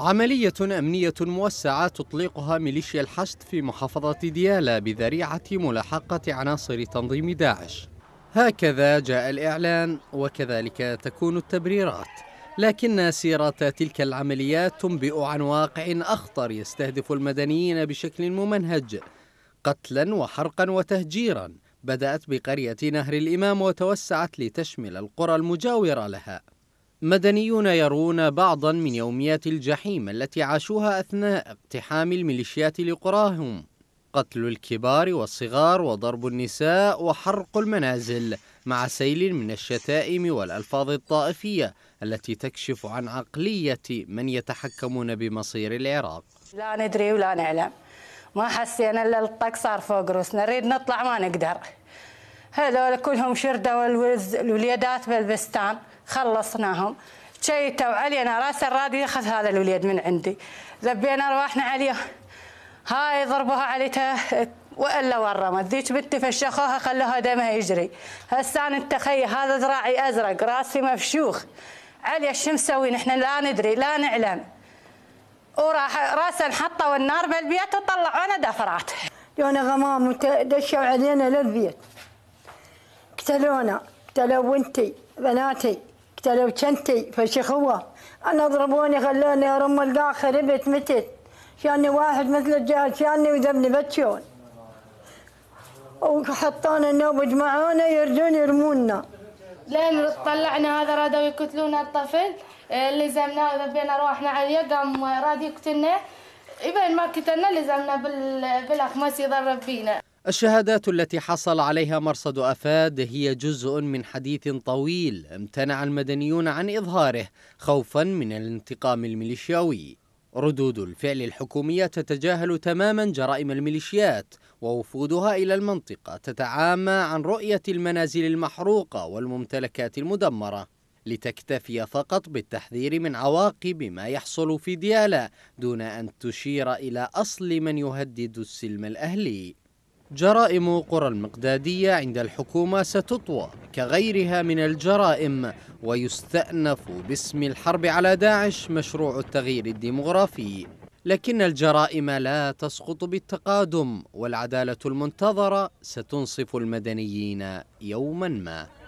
عملية أمنية موسعة تطلقها ميليشيا الحشد في محافظة ديالى بذريعة ملاحقة عناصر تنظيم داعش هكذا جاء الإعلان وكذلك تكون التبريرات لكن سيرة تلك العمليات تنبئ عن واقع أخطر يستهدف المدنيين بشكل ممنهج قتلا وحرقا وتهجيرا بدأت بقرية نهر الإمام وتوسعت لتشمل القرى المجاورة لها مدنيون يرون بعضا من يوميات الجحيم التي عاشوها أثناء اقتحام الميليشيات لقراهم قتل الكبار والصغار وضرب النساء وحرق المنازل مع سيل من الشتائم والألفاظ الطائفية التي تكشف عن عقلية من يتحكمون بمصير العراق لا ندري ولا نعلم ما حسينا إلا الطق صار فوق روسنا نريد نطلع ما نقدر هذول كلهم شردة والوليدات بالبستان خلصناهم شيتوا علينا راس الرادي اخذ هذا الوليد من عندي ذبينا رواحنا عليه هاي ضربوها عليها والا ورمت ذيك بنتي فشخوها خلوها دمها يجري هسه انا تخيل هذا ذراعي ازرق راسي مفشوخ علي شو مسوي احنا لا ندري لا نعلم وراح راسا حطوا النار بالبيت وطلعونا دفرات يونا غمام دشوا علينا للبيت قتلونا قتلوا بنتي بناتي قلت له شنتي فشخوة أنا ضربوني خلوني أرم القاع خربت متت شاني واحد مثل الجهل شاني وذبني بتشون وحطونا النوب جمعونا يرجون يرمونا لين طلعنا هذا رادوا يقتلونا الطفل اللي زمناه وذبينا روحنا عليه قام راد يقتلنا يبين ما قتلنا لزمنا بالأخماس يضرب بينا الشهادات التي حصل عليها مرصد أفاد هي جزء من حديث طويل امتنع المدنيون عن إظهاره خوفا من الانتقام الميليشياوي ردود الفعل الحكومية تتجاهل تماما جرائم الميليشيات ووفودها إلى المنطقة تتعامى عن رؤية المنازل المحروقة والممتلكات المدمرة لتكتفي فقط بالتحذير من عواقب ما يحصل في ديالا دون أن تشير إلى أصل من يهدد السلم الأهلي جرائم قرى المقدادية عند الحكومة ستطوى كغيرها من الجرائم ويستأنف باسم الحرب على داعش مشروع التغيير الديمغرافي لكن الجرائم لا تسقط بالتقادم والعدالة المنتظرة ستنصف المدنيين يوما ما